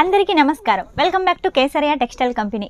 అందరికీ నమస్కారం welcome back to Kesariya textile company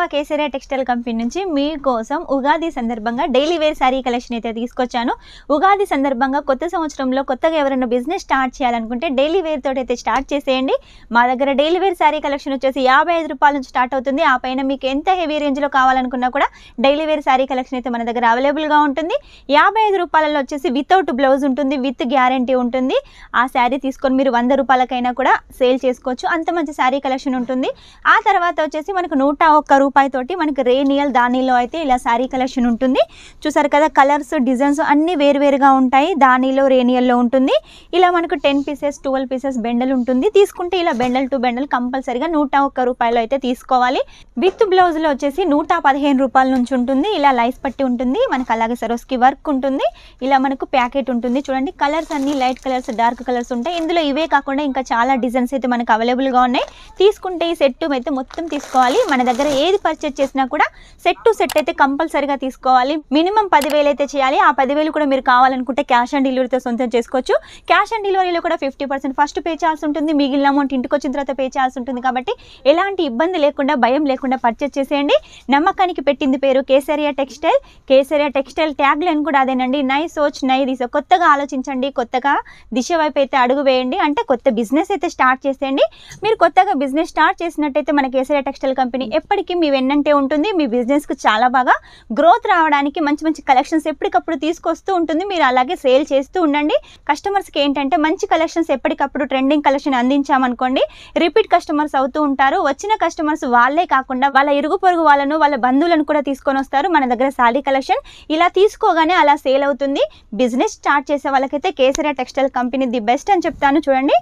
మా కేసరియా టెక్స్టైల్ కంపెనీ నుంచి మీకోసం ఉగాది సందర్భంగా డైలీ వేర్ శారీ కలెక్షన్ అయితే తీసుకొచ్చాను ఉగాది సందర్భంగా కొత్త సంవత్సరంలో కొత్తగా ఎవరైనా బిజినెస్ స్టార్ట్ చేయాలనుకుంటే డైలీ వేర్ తోటి అయితే స్టార్ట్ చేసేయండి మా దగ్గర డైలీ వేర్ శారీ కలెక్షన్ వచ్చేసి యాభై ఐదు రూపాయల నుంచి స్టార్ట్ అవుతుంది ఆ పైన మీకు ఎంత హెవీ రేంజ్లో కావాలనుకున్నా కూడా డైలీ వేర్ శారీ కలెక్షన్ అయితే మన దగ్గర అవైలబుల్గా ఉంటుంది యాభై ఐదు రూపాయలలో వచ్చేసి వితౌట్ బ్లౌజ్ ఉంటుంది విత్ గ్యారంటీ ఉంటుంది ఆ శారీ తీసుకొని మీరు వంద రూపాయలకైనా కూడా సేల్ చేసుకోవచ్చు అంత మంచి శారీ కలెక్షన్ ఉంటుంది ఆ తర్వాత వచ్చేసి మనకు నూట ఒక్క రూపాయి తోటి మనకి రేనియల్ దానిలో అయితే ఇలా శారీ కలెక్షన్ ఉంటుంది చూసారు కదా కలర్స్ డిజైన్స్ అన్నీ వేరువేరుగా ఉంటాయి దానిలో రేనియల్లో ఉంటుంది ఇలా మనకు ten pieces twelve pieces bundle ఉంటుంది తీసుకుంటే ఇలా బెండల్ టు బెండల్ కంపల్సరీగా నూట ఒక్క రూపాయలు అయితే తీసుకోవాలి విత్ బ్లౌజ్లో వచ్చేసి నూట పదిహేను రూపాయల నుంచి ఉంటుంది ఇలా లైస్ పట్టి ఉంటుంది మనకు అలాగే సరోస్కి వర్క్ ఉంటుంది ఇలా మనకు ప్యాకెట్ ఉంటుంది చూడండి కలర్స్ అన్ని లైట్ కలర్స్ డార్క్ కలర్స్ ఉంటాయి ఇందులో ఇవే కాకుండా ఇంకా చాలా డిజైన్స్ అయితే మనకు అవైలబుల్గా ఉన్నాయి తీసుకుంటే ఈ సెట్ అయితే మొత్తం తీసుకోవాలి మన దగ్గర ఏది పర్చేజ్ చేసినా కూడా సెట్ టు సెట్ అయితే కంపల్సరీగా తీసుకోవాలి మినిమం పదివేలు అయితే చేయాలి ఆ పదివేలు కూడా మీరు కావాలనుకుంటే క్యాష్ ఆన్ డెలివరీతో సొంతం చేసుకోవచ్చు క్యాష్ ఆన్ డెలివరీలో కూడా ఫిఫ్టీ ఫస్ట్ పే చేయాల్సి ఉంటుంది మిగిలిన అమౌంట్ ఇంటికి వచ్చిన తర్వాత పే చేయాల్సి ఉంటుంది కాబట్టి ఎలాంటి ఇబ్బంది లేకుండా భయం లేకుండా పర్చేజ్ చేసేయండి నమ్మకానికి పెట్టింది పేరు Kesariya textile Kesariya textile tag line కూడా అదేనండి నై సోచ్ నై దిశ కొత్తగా ఆలోచించండి కొత్తగా దిశ వైపు అయితే అడుగు వేయండి అంటే కొత్త బిజినెస్ అయితే స్టార్ట్ చేసేయండి మీరు కొత్తగా బిజినెస్ స్టార్ట్ చేసినట్టయితే మన కేసరియా టెక్స్టైల్ కంపెనీ ఎప్పటికీ మీ ఇవి వెన్నంటే ఉంటుంది మీ బిజినెస్కి చాలా బాగా గ్రోత్ రావడానికి మంచి మంచి కలెక్షన్స్ ఎప్పటికప్పుడు తీసుకొస్తూ ఉంటుంది మీరు అలాగే సేల్ చేస్తూ ఉండండి కస్టమర్స్కి ఏంటంటే మంచి కలెక్షన్స్ ఎప్పటికప్పుడు ట్రెండింగ్ కలెక్షన్ అందించామనుకోండి రిపీట్ కస్టమర్స్ అవుతూ ఉంటారు వచ్చిన కస్టమర్స్ వాళ్ళే కాకుండా వాళ్ళ ఇరుగు పొరుగు వాళ్ళను వాళ్ళ బంధువులను కూడా తీసుకొని వస్తారు మన దగ్గర శాలీ కలెక్షన్ ఇలా తీసుకోగానే అలా సేల్ అవుతుంది బిజినెస్ స్టార్ట్ చేసే వాళ్ళకైతే Kesariya textile company the best అని చెప్తాను చూడండి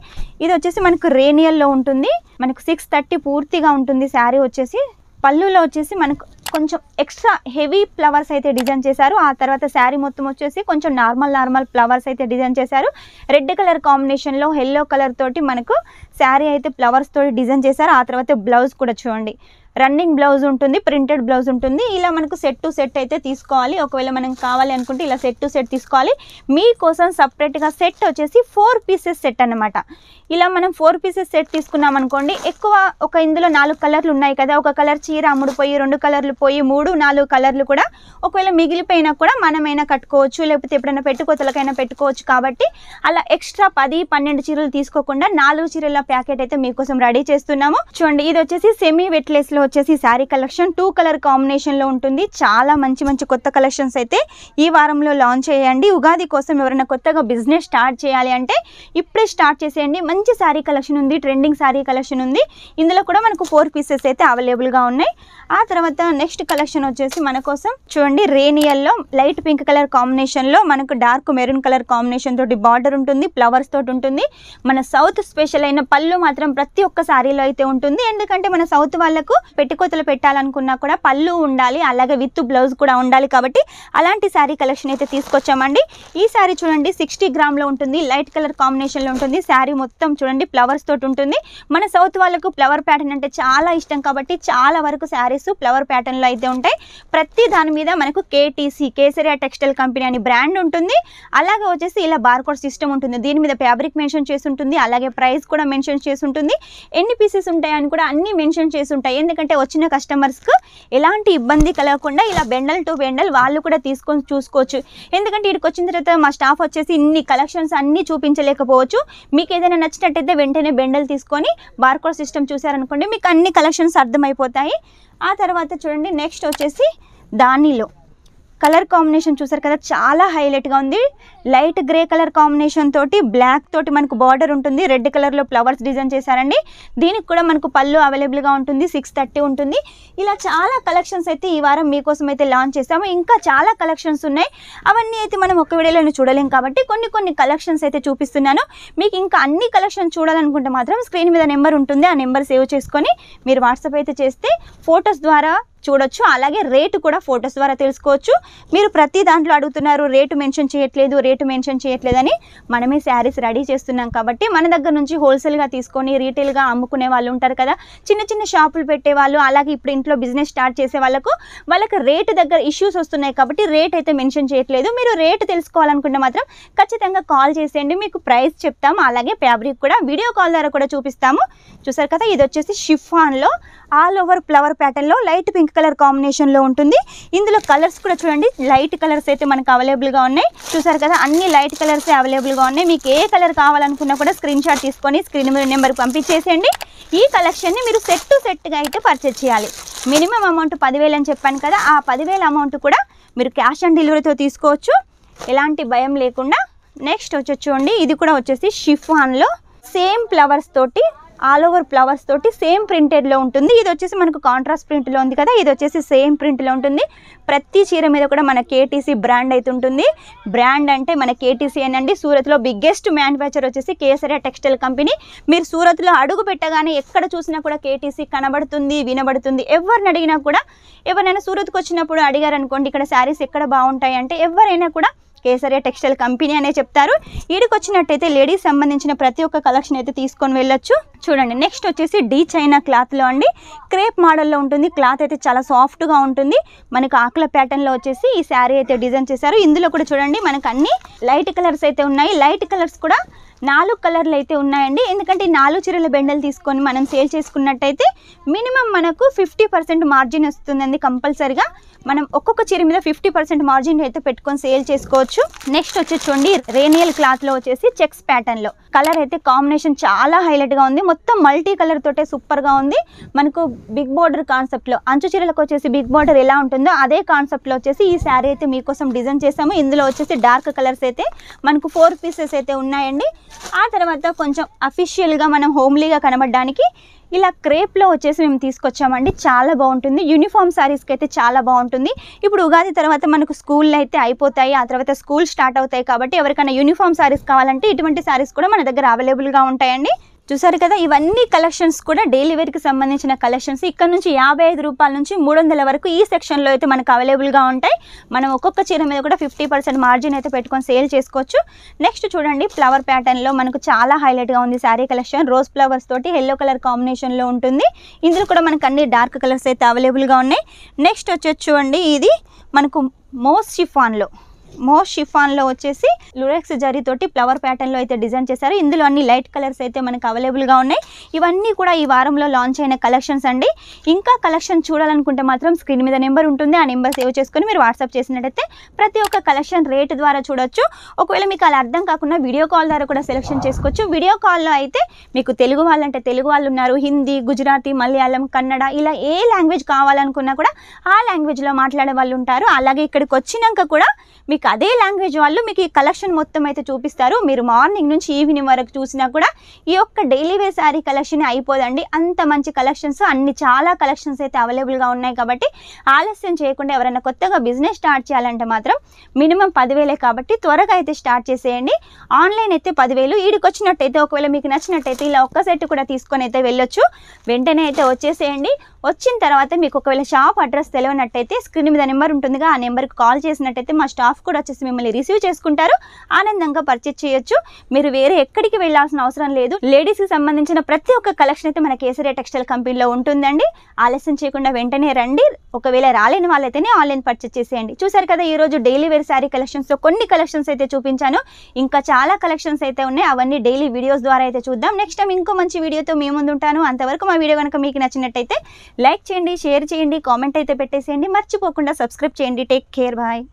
ఇది వచ్చేసి మనకు రేనియల్లో ఉంటుంది మనకు సిక్స్ థర్టీ పూర్తిగా ఉంటుంది శారీ వచ్చేసి పళ్ళులో వచ్చేసి మనకు కొంచెం ఎక్స్ట్రా హెవీ ఫ్లవర్స్ అయితే డిజైన్ చేశారు ఆ తర్వాత శారీ మొత్తం వచ్చేసి కొంచెం నార్మల్ నార్మల్ ఫ్లవర్స్ అయితే డిజైన్ చేశారు రెడ్ కలర్ కాంబినేషన్లో ఎల్లో కలర్ తోటి మనకు శారీ అయితే ఫ్లవర్స్ తోటి డిజైన్ చేశారు ఆ తర్వాత బ్లౌజ్ కూడా చూడండి రన్నింగ్ బ్లౌజ్ ఉంటుంది ప్రింటెడ్ బ్లౌజ్ ఉంటుంది ఇలా మనకు సెట్ టు సెట్ అయితే తీసుకోవాలి ఒకవేళ మనం కావాలి అనుకుంటే ఇలా సెట్ టు సెట్ తీసుకోవాలి మీకోసం సపరేట్గా సెట్ వచ్చేసి ఫోర్ పీసెస్ సెట్ అనమాట ఇలా మనం ఫోర్ పీసెస్ సెట్ తీసుకున్నాం అనుకోండి ఎక్కువ ఒక ఇందులో నాలుగు కలర్లు ఉన్నాయి కదా ఒక కలర్ చీర అమ్ముడుపోయి రెండు కలర్లు పోయి మూడు నాలుగు కలర్లు కూడా ఒకవేళ మిగిలిపోయినా కూడా మనమైనా కట్టుకోవచ్చు లేకపోతే ఎప్పుడైనా పెట్టుకోతలకైనా పెట్టుకోవచ్చు కాబట్టి అలా ఎక్స్ట్రా పది పన్నెండు చీరలు తీసుకోకుండా నాలుగు చీరల ప్యాకెట్ అయితే మీకోసం రెడీ చేస్తున్నాము చూడండి ఇది వచ్చేసి సెమీ వెట్లెస్లో వచ్చేసి శారీ కలెక్షన్ టూ కలర్ కాంబినేషన్లో ఉంటుంది చాలా మంచి మంచి కొత్త కలెక్షన్స్ అయితే ఈ వారంలో లాంచ్ చేయండి ఉగాది కోసం ఎవరైనా కొత్తగా బిజినెస్ స్టార్ట్ చేయాలి అంటే ఇప్పుడే స్టార్ట్ చేసేయండి మంచి శారీ కలెక్షన్ ఉంది ట్రెండింగ్ శారీ కలెక్షన్ ఉంది ఇందులో కూడా మనకు ఫోర్ పీసెస్ అయితే అవైలబుల్గా ఉన్నాయి ఆ తర్వాత నెక్స్ట్ కలెక్షన్ వచ్చేసి మన కోసం చూడండి రేనియల్లో లైట్ పింక్ కలర్ కాంబినేషన్లో మనకు డార్క్ మెరూన్ కలర్ కాంబినేషన్ తోటి బార్డర్ ఉంటుంది ఫ్లవర్స్ తోటి ఉంటుంది మన సౌత్ స్పెషల్ అయిన పళ్ళు మాత్రం ప్రతి ఒక్క శారీలో అయితే ఉంటుంది ఎందుకంటే మన సౌత్ వాళ్ళకు పెట్టికోతలు పెట్టాలనుకున్నా కూడా పళ్ళు ఉండాలి అలాగే విత్ బ్లౌజ్ కూడా ఉండాలి కాబట్టి అలాంటి శారీ కలెక్షన్ అయితే తీసుకొచ్చామండి ఈ శారీ చూడండి సిక్స్టీ గ్రామ్లో ఉంటుంది లైట్ కలర్ కాంబినేషన్లో ఉంటుంది శారీ మొత్తం చూడండి ఫ్లవర్స్ తోటి ఉంటుంది మన సౌత్ వాళ్ళకు ఫ్లవర్ ప్యాటర్న్ అంటే చాలా ఇష్టం కాబట్టి చాలా వరకు శారీస్ ఫ్లవర్ ప్యాటర్న్లో అయితే ఉంటాయి ప్రతి దాని మీద మనకు కేటీసీ కేసరియా టెక్స్టైల్ కంపెనీ అని బ్రాండ్ ఉంటుంది అలాగే వచ్చేసి ఇలా బార్కోడ్ సిస్టమ్ ఉంటుంది దీని మీద ఫ్యాబ్రిక్ మెన్షన్ చేసి ఉంటుంది అలాగే ప్రైస్ కూడా మెన్షన్ చేసి ఉంటుంది ఎన్ని పీసెస్ ఉంటాయని కూడా అన్ని మెన్షన్ చేసి ఉంటాయి ఎందుకంటే ఎందుకంటే వచ్చిన కస్టమర్స్కు ఎలాంటి ఇబ్బంది కలగకుండా ఇలా బెండల్ టు బెండల్ వాళ్ళు కూడా తీసుకొని చూసుకోవచ్చు ఎందుకంటే ఇక్కడికి వచ్చిన తర్వాత మా స్టాఫ్ వచ్చేసి ఇన్ని కలెక్షన్స్ అన్నీ చూపించలేకపోవచ్చు మీకు ఏదైనా నచ్చినట్టయితే వెంటనే బెండల్ తీసుకొని బార్కోడ్ సిస్టమ్ చూసారనుకోండి మీకు అన్ని కలెక్షన్స్ అర్థమైపోతాయి ఆ తర్వాత చూడండి నెక్స్ట్ వచ్చేసి దానిలో కలర్ కాంబినేషన్ చూసారు కదా చాలా హైలైట్గా ఉంది లైట్ గ్రే కలర్ కాంబినేషన్ తోటి బ్లాక్ తోటి మనకు బార్డర్ ఉంటుంది రెడ్ కలర్లో ఫ్లవర్స్ డిజైన్ చేశారండి దీనికి కూడా మనకు పళ్ళు అవైలబుల్గా ఉంటుంది సిక్స్ థర్టీ ఉంటుంది ఇలా చాలా కలెక్షన్స్ అయితే ఈ వారం మీకోసం అయితే లాంచ్ చేస్తాము ఇంకా చాలా కలెక్షన్స్ ఉన్నాయి అవన్నీ అయితే మనం ఒక వీడియోలో చూడలేం కాబట్టి కొన్ని కొన్ని కలెక్షన్స్ అయితే చూపిస్తున్నాను మీకు ఇంకా అన్ని కలెక్షన్స్ చూడాలనుకుంటే మాత్రం స్క్రీన్ మీద నెంబర్ ఉంటుంది ఆ నెంబర్ సేవ్ చేసుకొని మీరు వాట్సాప్ అయితే చేస్తే ఫొటోస్ ద్వారా చూడొచ్చు అలాగే రేటు కూడా ఫొటోస్ ద్వారా తెలుసుకోవచ్చు మీరు ప్రతి దాంట్లో అడుగుతున్నారు రేటు మెన్షన్ చేయట్లేదు రేటు మెన్షన్ చేయట్లేదని మనమే శారీస్ రెడీ చేస్తున్నాం కాబట్టి మన దగ్గర నుంచి హోల్సేల్గా తీసుకొని రీటైల్గా అమ్ముకునే వాళ్ళు ఉంటారు కదా చిన్న చిన్న షాపులు పెట్టే వాళ్ళు అలాగే ఇప్పుడు ఇంట్లో బిజినెస్ స్టార్ట్ చేసే వాళ్ళకు వాళ్ళకి రేటు దగ్గర ఇష్యూస్ వస్తున్నాయి కాబట్టి రేట్ అయితే మెన్షన్ చేయట్లేదు మీరు రేటు తెలుసుకోవాలనుకుంటే మాత్రం ఖచ్చితంగా కాల్ చేసేయండి మీకు ప్రైస్ చెప్తాము అలాగే ఫ్యాబ్రిక్ కూడా వీడియో కాల్ ద్వారా కూడా చూపిస్తాము చూసారు కదా ఇది వచ్చేసి షిఫాన్లో ఆల్ ఓవర్ ఫ్లవర్ ప్యాటర్న్లో లైట్ పింక్ పింక్ కలర్ కాంబినేషన్లో ఉంటుంది ఇందులో కలర్స్ కూడా చూడండి లైట్ కలర్స్ అయితే మనకు అవైలబుల్గా ఉన్నాయి చూసారు కదా అన్ని లైట్ కలర్సే అవైలబుల్గా ఉన్నాయి మీకు ఏ కలర్ కావాలనుకున్నా కూడా స్క్రీన్ షాట్ తీసుకొని స్క్రీన్ మీద నెంబర్కి పంపించేసేయండి ఈ కలెక్షన్ని మీరు సెట్ టు సెట్గా అయితే పర్చేస్ చేయాలి మినిమం అమౌంట్ పదివేలు అని చెప్పాను కదా ఆ పదివేల అమౌంట్ కూడా మీరు క్యాష్ ఆన్ డెలివరీతో తీసుకోవచ్చు ఎలాంటి భయం లేకుండా నెక్స్ట్ వచ్చి చూడండి ఇది కూడా వచ్చేసి షిఫాన్లో సేమ్ ఫ్లవర్స్ తోటి ఆల్ ఓవర్ ఫ్లవర్స్ తోటి సేమ్ ప్రింటెడ్లో ఉంటుంది ఇది వచ్చేసి మనకు కాంట్రాస్ట్ ప్రింట్లో ఉంది కదా ఇది వచ్చేసి సేమ్ ప్రింట్లో ఉంటుంది ప్రతి చీర మీద కూడా మన కేటీసీ బ్రాండ్ అయితే ఉంటుంది బ్రాండ్ అంటే మన కేటీసీ అనండి సూరత్లో బిగ్గెస్ట్ మ్యానుఫ్యాక్చర్ వచ్చేసి కేసరియా టెక్స్టైల్ కంపెనీ మీరు సూరత్లో అడుగు పెట్టగానే ఎక్కడ చూసినా కూడా కేటీసీ కనబడుతుంది వినబడుతుంది ఎవరిని అడిగినా కూడా ఎవరైనా సూరత్కి వచ్చినప్పుడు అడిగారనుకోండి ఇక్కడ శారీస్ ఎక్కడ బాగుంటాయి అంటే ఎవరైనా కూడా కేసరియా టెక్స్టైల్ కంపెనీ అనే చెప్తారు వీడికి వచ్చినట్టయితే లేడీస్ సంబంధించిన ప్రతి ఒక్క కలెక్షన్ అయితే తీసుకొని వెళ్ళొచ్చు చూడండి నెక్స్ట్ వచ్చేసి డీ చైనా క్లాత్లో అండి క్రేప్ మోడల్లో ఉంటుంది క్లాత్ అయితే చాలా సాఫ్ట్గా ఉంటుంది మనకు ఆకుల ప్యాటర్న్లో వచ్చేసి ఈ శారీ అయితే డిజైన్ చేశారు ఇందులో కూడా చూడండి మనకు అన్ని లైట్ కలర్స్ అయితే ఉన్నాయి లైట్ కలర్స్ కూడా నాలుగు కలర్లు అయితే ఉన్నాయండి ఎందుకంటే నాలుగు చీరల బెండలు తీసుకొని మనం సేల్ చేసుకున్నట్టయితే మినిమం మనకు ఫిఫ్టీ పర్సెంట్ మార్జిన్ వస్తుందండి కంపల్సరిగా మనం ఒక్కొక్క చీర మీద ఫిఫ్టీ పర్సెంట్ మార్జిన్ అయితే పెట్టుకొని సేల్ చేసుకోవచ్చు నెక్స్ట్ వచ్చి చూడండి రేనియల్ క్లాత్లో వచ్చేసి చెక్స్ ప్యాటర్న్లో కలర్ అయితే కాంబినేషన్ చాలా హైలైట్గా ఉంది మొత్తం మల్టీ కలర్ తోటే సూపర్గా ఉంది మనకు బిగ్ బార్డర్ కాన్సెప్ట్లో అంచు చీరలకు వచ్చేసి బిగ్ బార్డర్ ఎలా ఉంటుందో అదే కాన్సెప్ట్లో వచ్చేసి ఈ శారీ అయితే మీకోసం డిజైన్ చేసాము ఇందులో వచ్చేసి డార్క్ కలర్స్ అయితే మనకు ఫోర్ పీసెస్ అయితే ఉన్నాయండి ఆ తర్వాత కొంచెం అఫీషియల్గా మనం హోమ్లీగా కనబడడానికి ఇలా క్రేప్లో వచ్చేసి మేము తీసుకొచ్చామండి చాలా బాగుంటుంది యూనిఫామ్ శారీస్కి అయితే చాలా బాగుంటుంది ఇప్పుడు ఉగాది తర్వాత మనకు స్కూల్ అయితే అయిపోతాయి ఆ తర్వాత స్కూల్ స్టార్ట్ అవుతాయి కాబట్టి ఎవరికైనా యూనిఫామ్ శారీస్ కావాలంటే ఇటువంటి శారీస్ కూడా మన దగ్గర అవైలబుల్గా ఉంటాయండి చూసారు కదా ఇవన్నీ కలెక్షన్స్ కూడా డైలీ వేర్కి సంబంధించిన కలెక్షన్స్ ఇక్కడ నుంచి యాభై ఐదు రూపాయల నుంచి మూడు వందల వరకు ఈ సెక్షన్లో అయితే మనకు అవైలబుల్గా ఉంటాయి మనం ఒక్కొక్క చీర మీద కూడా ఫిఫ్టీ పర్సెంట్ మార్జిన్ అయితే పెట్టుకొని సేల్ చేసుకోవచ్చు నెక్స్ట్ చూడండి ఫ్లవర్ ప్యాటర్న్లో మనకు చాలా హైలైట్గా ఉంది శారీ కలెక్షన్ రోజ్ ఫ్లవర్స్ తోటి ఎల్లో కలర్ కాంబినేషన్లో ఉంటుంది ఇందులో కూడా మనకు అన్ని డార్క్ కలర్స్ అయితే అవైలబుల్గా ఉన్నాయి నెక్స్ట్ వచ్చేసి చూడండి ఇది మనకు మోస్ షిఫాన్లో మోస్ట్ షిఫాన్లో వచ్చేసి లురెక్స్ జరీ తోటి ఫ్లవర్ ప్యాటర్న్లో అయితే డిజైన్ చేశారు ఇందులో అన్ని లైట్ కలర్స్ అయితే మనకు అవైలబుల్గా ఉన్నాయి ఇవన్నీ కూడా ఈ వారంలో లాంచ్ అయిన కలెక్షన్స్ అండి ఇంకా కలెక్షన్ చూడాలనుకుంటే మాత్రం స్క్రీన్ మీద నెంబర్ ఉంటుంది ఆ నెంబర్ సేవ్ చేసుకొని మీరు వాట్సాప్ చేసినట్టయితే ప్రతి ఒక్క కలెక్షన్ రేట్ ద్వారా చూడొచ్చు ఒకవేళ మీకు అలా అర్థం కాకుండా వీడియో కాల్ ద్వారా కూడా సెలెక్షన్ చేసుకోవచ్చు వీడియో కాల్లో అయితే మీకు తెలుగు వాళ్ళంటే తెలుగు వాళ్ళు ఉన్నారు హిందీ గుజరాతీ మలయాళం కన్నడ ఇలా ఏ లాంగ్వేజ్ కావాలనుకున్నా కూడా ఆ లాంగ్వేజ్లో మాట్లాడే వాళ్ళు ఉంటారు అలాగే ఇక్కడికి వచ్చినాక కూడా మీకు మీకు అదే లాంగ్వేజ్ వాళ్ళు మీకు ఈ కలెక్షన్ మొత్తం అయితే చూపిస్తారు మీరు మార్నింగ్ నుంచి ఈవినింగ్ వరకు చూసినా కూడా ఈ యొక్క డైలీ వేర్ శారీ కలెక్షన్ అయిపోదండి అంత మంచి కలెక్షన్స్ అన్ని చాలా కలెక్షన్స్ అయితే అవైలబుల్గా ఉన్నాయి కాబట్టి ఆలస్యం చేయకుండా ఎవరైనా కొత్తగా బిజినెస్ స్టార్ట్ చేయాలంటే మాత్రం మినిమం పదివేలే కాబట్టి త్వరగా అయితే స్టార్ట్ చేసేయండి ఆన్లైన్ అయితే పదివేలు ఈడికొచ్చినట్టయితే ఒకవేళ మీకు నచ్చినట్టయితే ఇలా ఒక్క సెట్ కూడా తీసుకొని అయితే వెళ్ళొచ్చు వెంటనే అయితే వచ్చేసేయండి వచ్చిన తర్వాత మీకు ఒకవేళ షాప్ అడ్రస్ తెలియనట్టయితే స్క్రీన్ మీద నెంబర్ ఉంటుందిగా ఆ నెంబర్కి కాల్ చేసినట్టయితే మా స్టాఫ్ కూడా వచ్చేసి మిమ్మల్ని రిసీవ్ చేసుకుంటారు ఆనందంగా పర్చేజ్ చేయొచ్చు మీరు వేరే ఎక్కడికి వెళ్ళాల్సిన అవసరం లేదు లేడీస్కి సంబంధించిన ప్రతి ఒక్క కలెక్షన్ అయితే మన కేసరియా టెక్స్టైల్ కంపెనీలో ఉంటుందండి ఆలస్యం చేయకుండా వెంటనే రండి ఒకవేళ రాలేని వాళ్ళైతేనే ఆన్లైన్ పర్చేజ్ చేసేయండి చూసారు కదా ఈరోజు డైలీ వేర్ శారీ కలెక్షన్స్లో కొన్ని కలెక్షన్స్ అయితే చూపించాను ఇంకా చాలా కలెక్షన్స్ అయితే ఉన్నాయి అవన్నీ డైలీ వీడియోస్ ద్వారా అయితే చూద్దాం నెక్స్ట్ టైం ఇంకో మంచి వీడియోతో మీ ముందు ఉంటాను అంతవరకు మా వీడియో కనుక మీకు నచ్చినట్టయితే లైక్ చేయండి షేర్ చేయండి కామెంట్ అయితే పెట్టేసేయండి మర్చిపోకుండా సబ్స్క్రైబ్ చేయండి టేక్ కేర్ బాయ్